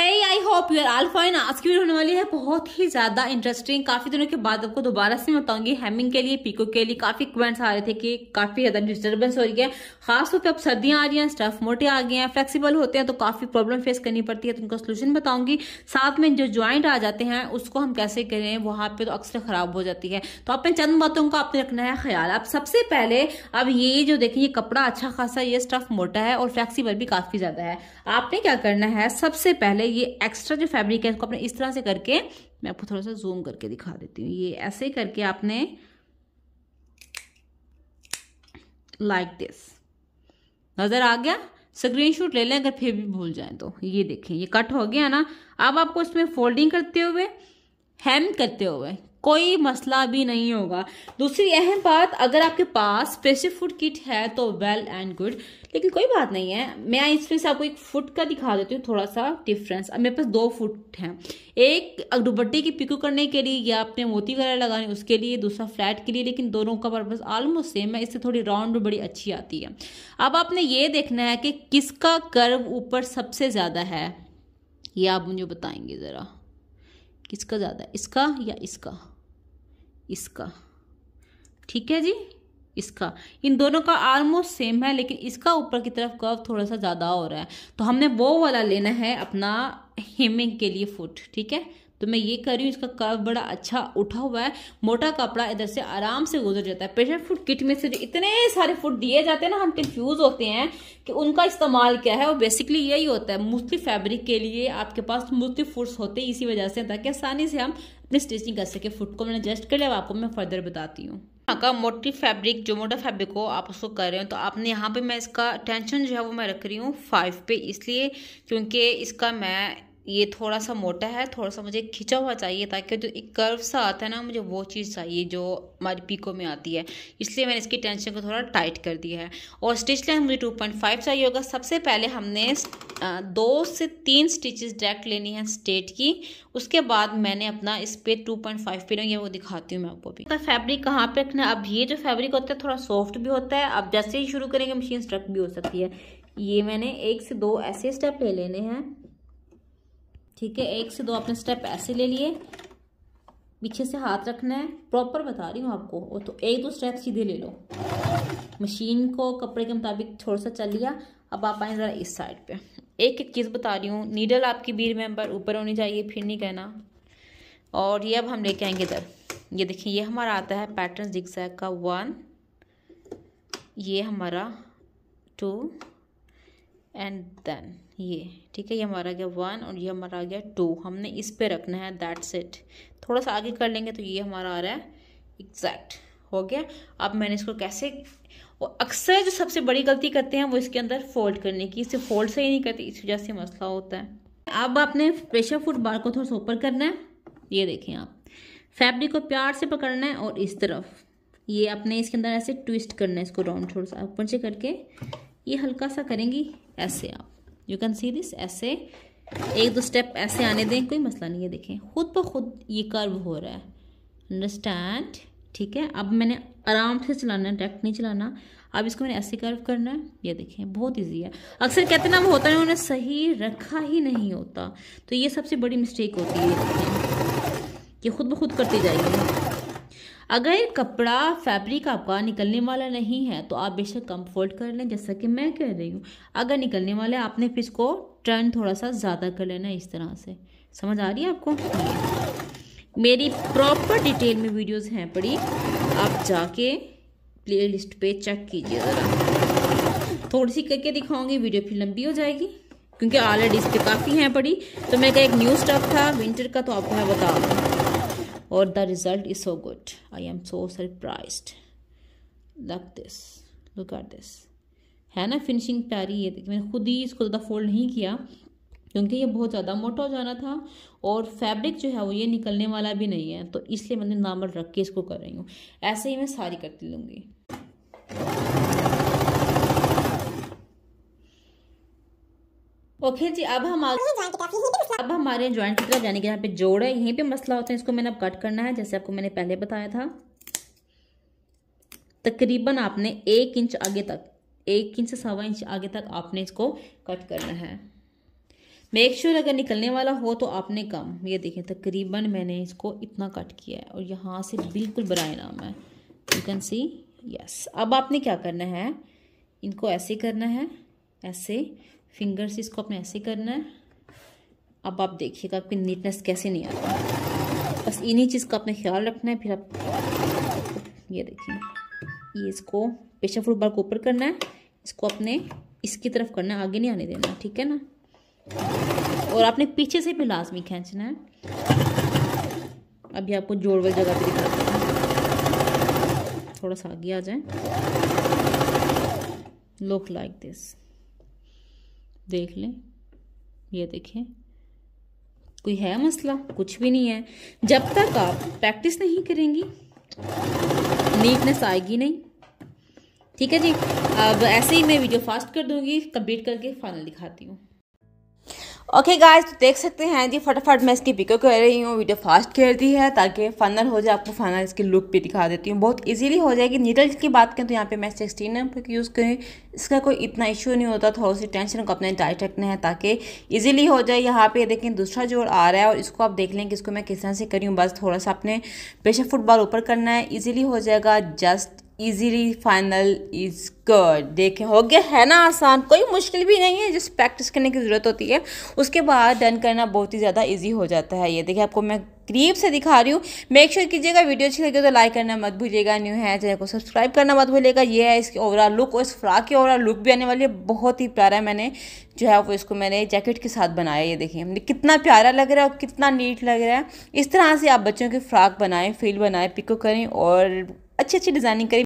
है I hope your all fine आज की वीडियो होने वाली है बहुत ही ज्यादा इंटरेस्टिंग काफी दिनों के बाद आपको दोबारा से बताऊंगी हेमिंग के लिए पीको के लिए काफी कमेंट्स आ रहे थे कि काफी ज्यादा डिस्टर्बेंस हो रही है खासतौर पर अब सर्दियां आ रही हैं स्टफ मोटे आ गए हैं फ्लेक्सीबल होते हैं तो काफी प्रॉब्लम फेस करनी पड़ती है तो उनका सोल्यूशन बताऊंगी साथ में जो ज्वाइंट आ जाते हैं उसको हम कैसे करें वहां पर तो अक्सर खराब हो जाती है तो आपने चंद बातों का आपने रखना है ख्याल अब सबसे पहले अब ये जो देखें ये कपड़ा अच्छा खासा ये स्टफ मोटा है और फ्लेक्सीबल भी काफी ज्यादा है आपने क्या करना है सबसे पहले है ये एक्स्ट्रा जो फैब्रिक है इसको आपने इस तरह से करके मैं आपको थोड़ा सा जूम करके दिखा देती हूँ ये ऐसे करके आपने लाइक like दिस नज़र आ गया स्क्रीनशॉट ले लें अगर फिर भी भूल जाएं तो ये देखें ये कट हो गया ना अब आपको इसमें फोल्डिंग करते हुए हैम करते हुए कोई मसला भी नहीं होगा दूसरी अहम बात अगर आपके पास स्पेसिफिक फूड किट है तो वेल एंड गुड लेकिन कोई बात नहीं है मैं इसमें से आपको एक फुट का दिखा देती हूँ थोड़ा सा डिफरेंस अब मेरे पास दो फुट हैं एक दुबट्टे की पिको करने के लिए या अपने मोती वगैरह लगाने उसके लिए दूसरा फ्लैट के लिए लेकिन दोनों का पर्पज़ ऑलमोस्ट सेम है इससे थोड़ी राउंड बड़ी अच्छी आती है अब आपने ये देखना है कि किसका कर्व ऊपर सबसे ज़्यादा है ये आप मुझे बताएंगे ज़रा किसका ज़्यादा इसका या इसका इसका ठीक है जी इसका इन दोनों का आलमोस्ट सेम है लेकिन इसका ऊपर की तरफ कर्व थोड़ा सा ज़्यादा हो रहा है तो हमने वो वाला लेना है अपना हेमिंग के लिए फुट ठीक है तो मैं ये कर रही हूँ इसका कर्व बड़ा अच्छा उठा हुआ है मोटा कपड़ा इधर से आराम से गुजर जाता है प्रेशर फुट किट में से जो इतने सारे फुट दिए जाते हैं ना हम कंफ्यूज होते हैं कि उनका इस्तेमाल क्या है और बेसिकली यही होता है मुख्तलिफ फैब्रिक के लिए आपके पास मुख्तलिफ फूड्स होते हैं इसी वजह से ताकि आसानी से हम अपनी स्टिचिंग कर सके फुट को मैंने एडजस्ट कर लिया आपको मैं फर्दर बताती हूँ यहाँ का मोटी फैब्रिक जो मोटा फैब्रिक हो आप उसको कर रहे हो तो आपने यहाँ पे मैं इसका टेंशन जो है वो मैं रख रही हूँ फाइव पे इसलिए क्योंकि इसका मैं ये थोड़ा सा मोटा है थोड़ा सा मुझे खिंचा हुआ चाहिए ताकि जो एक कर्व सा आता है ना मुझे वो चीज़ चाहिए जो हमारी पीको में आती है इसलिए मैंने इसकी टेंशन को थोड़ा टाइट कर दिया है और स्टिच लेंथ मुझे टू पॉइंट फाइव चाहिए होगा सबसे पहले हमने दो से तीन स्टिचेस डायरेक्ट लेनी है स्टेट की उसके बाद मैंने अपना इस पे टू पॉइंट फाइव पे ये वो दिखाती हूँ मैं आपको भी फैब्रिक तो कहाँ पर रखना है अब ये जो फैब्रिक होता है थोड़ा सॉफ्ट भी होता है अब जैसे ही शुरू करेंगे मशीन स्ट्रक भी हो सकती है ये मैंने एक से दो ऐसे स्टेप ले लेने हैं ठीक है एक से दो आपने स्टेप ऐसे ले लिए पीछे से हाथ रखना है प्रॉपर बता रही हूँ आपको और तो एक दो स्टेप सीधे ले लो मशीन को कपड़े के मुताबिक थोड़ा सा चल लिया अब आप आए ज़रा इस साइड पे एक एक चीज़ बता रही हूँ नीडल आपकी बी रिमेंबर ऊपर होनी चाहिए फिर नहीं कहना और ये अब हम लेके आएंगे इधर ये देखिए ये हमारा आता है पैटर्न जिक्सैक का वन ये हमारा टू एंड देन ये ठीक है ये हमारा आ गया वन और ये हमारा आ गया टू हमने इस पे रखना है दैट सेट थोड़ा सा आगे कर लेंगे तो ये हमारा आ रहा है एग्जैक्ट हो गया अब मैंने इसको कैसे अक्सर जो सबसे बड़ी गलती करते हैं वो इसके अंदर फोल्ड करने की इसे फोल्ड सही नहीं करती इस वजह से मसला होता है अब आपने प्रेशर फूड बार को थोड़ा सा ऊपर करना है ये देखें आप फैब्रिक को प्यार से पकड़ना है और इस तरफ ये आपने इसके अंदर ऐसे ट्विस्ट करना है इसको राउंड थोड़ा सा ऊपर से करके ये हल्का सा करेंगी ऐसे आप यू कैन सी दिस ऐसे एक दो स्टेप ऐसे आने दें कोई मसला नहीं है देखें खुद ब खुद ये कर्व हो रहा है अंडरस्टैंड ठीक है अब मैंने आराम से चलाना है डायरेक्ट नहीं चलाना अब इसको मैंने ऐसे कर्व करना है ये देखें बहुत इजी है अक्सर कहते ना वो होता है उन्होंने सही रखा ही नहीं होता तो ये सबसे बड़ी मिस्टेक होती है कि खुद ब खुद करती जाएगी अगर कपड़ा फैब्रिक आपका निकलने वाला नहीं है तो आप बेशक कम फोल्ड कर लें जैसा कि मैं कह रही हूँ अगर निकलने वाला है आपने फिर इसको टर्न थोड़ा सा ज़्यादा कर लेना इस तरह से समझ आ रही है आपको मेरी प्रॉपर डिटेल में वीडियोस हैं पड़ी आप जाके प्ले लिस्ट पर चेक कीजिए ज़रा थोड़ी सी करके दिखाऊंगी वीडियो फिर लंबी हो जाएगी क्योंकि ऑलरेडी इस पर काफ़ी हैं पड़ी तो मैं क्या एक न्यू स्टॉक था विंटर का तो आपको मैं बता दूँ और the result is so good I am so surprise luck this look or this है ना फिनिशिंग प्यारी ये देखिए मैंने खुद ही इसको ज़्यादा फोल्ड नहीं किया क्योंकि ये बहुत ज़्यादा मोटा हो जाना था और फैब्रिक जो है वो ये निकलने वाला भी नहीं है तो इसलिए मैंने नॉर्मल रख के इसको कर रही हूँ ऐसे ही मैं सारी करती लूँगी ओके जी अब हम अब हमारे ज्वाइंट की तरफ यानी कि यहाँ पे जोड़ है यहीं पे मसला होता है इसको मैंने अब कट करना है जैसे आपको मैंने पहले बताया था तकरीबन आपने एक इंच आगे तक एक इंच से सवा इंच आगे तक आपने इसको कट करना है मेक श्योर sure अगर निकलने वाला हो तो आपने कम ये देखें तकरीबन मैंने इसको इतना कट किया है और यहाँ से बिल्कुल बरा नाम है यू कैन सी यस अब आपने क्या करना है इनको ऐसे करना है ऐसे फिंगर से इसको अपने ऐसे करना है अब आप देखिएगा आपकी नीटनेस कैसे नहीं आती बस इन्हीं चीज़ का अपने ख्याल रखना है फिर आप ये देखिए ये इसको पेशा फ्रूट बार को ऊपर करना है इसको अपने इसकी तरफ करना है आगे नहीं आने देना ठीक है ना और आपने पीछे से भी लाजमी खींचना है अभी आपको जोड़ वाली जगह पर दिखा थोड़ा सा आगे आ जाए लुक लाइक दिस देख लें ये देखें कोई है मसला कुछ भी नहीं है जब तक आप प्रैक्टिस नहीं करेंगी नीटनेस आएगी नहीं ठीक है जी अब ऐसे ही मैं वीडियो फास्ट कर दूंगी कंप्लीट करके फाइनल दिखाती हूँ ओके okay गाइस तो देख सकते हैं जी फटाफट मैं इसकी पिकअप कर रही हूँ वीडियो फास्ट खेल दी है ताकि फाइनल हो जाए आपको फाइनल इसकी लुक भी दिखा देती हूँ बहुत इजीली हो जाएगी नीडल्स की बात करें तो यहाँ पे मैं सिक्सटीन एम की यूज़ करी इसका कोई इतना इशू नहीं होता थोड़ी सी टेंशन को अपने डाइट रखना है ताकि ईजिली हो जाए यहाँ पे देखें दूसरा जोड़ आ रहा है और इसको आप देख लें कि इसको मैं किस तरह से करी हूँ बस थोड़ा सा अपने प्रेशर फुटबॉल ऊपर करना है ईजिली हो जाएगा just easily final is good देखें हो गया है ना आसान कोई मुश्किल भी नहीं है जिस प्रैक्टिस करने की ज़रूरत होती है उसके बाद डन करना बहुत ही ज़्यादा ईजी हो जाता है ये देखिए आपको मैं करीब से दिखा रही हूँ मेक श्योर कीजिएगा वीडियो अच्छी लगी तो लाइक करना मत भूलिएगा न्यू है चैनल को सब्सक्राइब करना मत भूलिएगा ये है इसकी ओवरऑल लुक और इस फ्राक की ओवरऑल लुक भी आने वाली है बहुत ही प्यारा मैंने जो है वो इसको मैंने जैकेट के साथ बनाया ये देखिए हमने कितना प्यारा लग रहा है और कितना नीट लग रहा है इस तरह से आप बच्चों की फ्राक बनाएं फील बनाएँ पिको करें और अच्छी अच्छी डिज़ाइनिंग करें